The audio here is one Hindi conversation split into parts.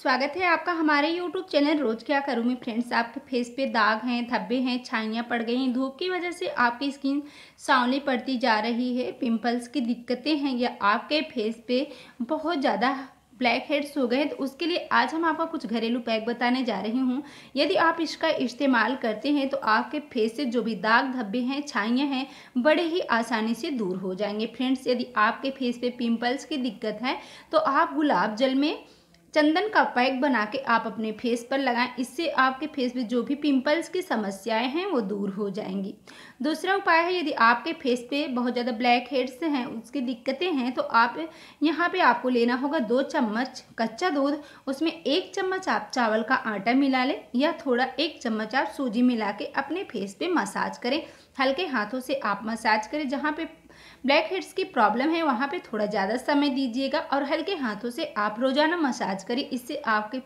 स्वागत है आपका हमारे YouTube चैनल रोज क्या करूँ मैं फ्रेंड्स आपके फेस पे दाग हैं धब्बे हैं छाइयाँ पड़ गई हैं धूप की वजह से आपकी स्किन सांवली पड़ती जा रही है पिंपल्स की दिक्कतें हैं या आपके फेस पे बहुत ज़्यादा ब्लैक हेड्स हो गए तो उसके लिए आज हम आपका कुछ घरेलू पैक बताने जा रही हूँ यदि आप इसका इस्तेमाल करते हैं तो आपके फेस से जो भी दाग धब्बे हैं छाइयाँ हैं बड़े ही आसानी से दूर हो जाएंगे फ्रेंड्स यदि आपके फेस पे पिंपल्स की दिक्कत है तो आप गुलाब जल में चंदन का पैक बना के आप अपने फेस पर लगाएं इससे आपके फेस में जो भी पिंपल्स की समस्याएं हैं वो दूर हो जाएंगी दूसरा उपाय है यदि आपके फेस पे बहुत ज़्यादा ब्लैक हेड्स हैं उसकी दिक्कतें हैं तो आप यहाँ पे आपको लेना होगा दो चम्मच कच्चा दूध उसमें एक चम्मच आप चावल का आटा मिला लें या थोड़ा एक चम्मच आप सूजी मिला के अपने फेस पर मसाज करें हल्के हाथों से आप मसाज करें जहाँ पे ब्लैक हेड्स की प्रॉब्लम है वहाँ पे थोड़ा ज़्यादा समय दीजिएगा और हल्के हाथों से आप रोज़ाना मसाज करिए इससे आपके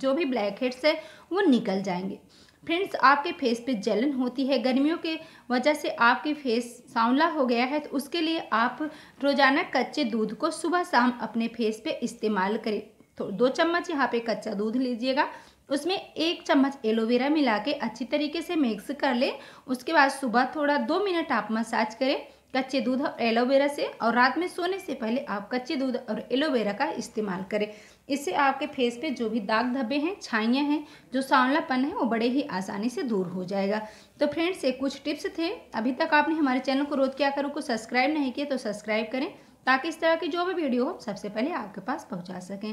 जो भी ब्लैक हेड्स है वो निकल जाएंगे फ्रेंड्स आपके फेस पे जलन होती है गर्मियों के वजह से आपके फेस सांवला हो गया है तो उसके लिए आप रोज़ाना कच्चे दूध को सुबह शाम अपने फेस पे इस्तेमाल करें तो दो चम्मच यहाँ पे कच्चा दूध लीजिएगा उसमें एक चम्मच एलोवेरा मिला के अच्छी तरीके से मिक्स कर लें उसके बाद सुबह थोड़ा दो मिनट आप मसाज करें कच्चे दूध और एलोवेरा से और रात में सोने से पहले आप कच्चे दूध और एलोवेरा का इस्तेमाल करें इससे आपके फेस पे जो भी दाग धब्बे हैं छाइयाँ हैं जो सांवलापन है वो बड़े ही आसानी से दूर हो जाएगा तो फ्रेंड्स ये कुछ टिप्स थे अभी तक आपने हमारे चैनल को रोज क्या करूँ को सब्सक्राइब नहीं किया तो सब्सक्राइब करें ताकि इस तरह की जो भी वीडियो हो सबसे पहले आपके पास पहुँचा सकें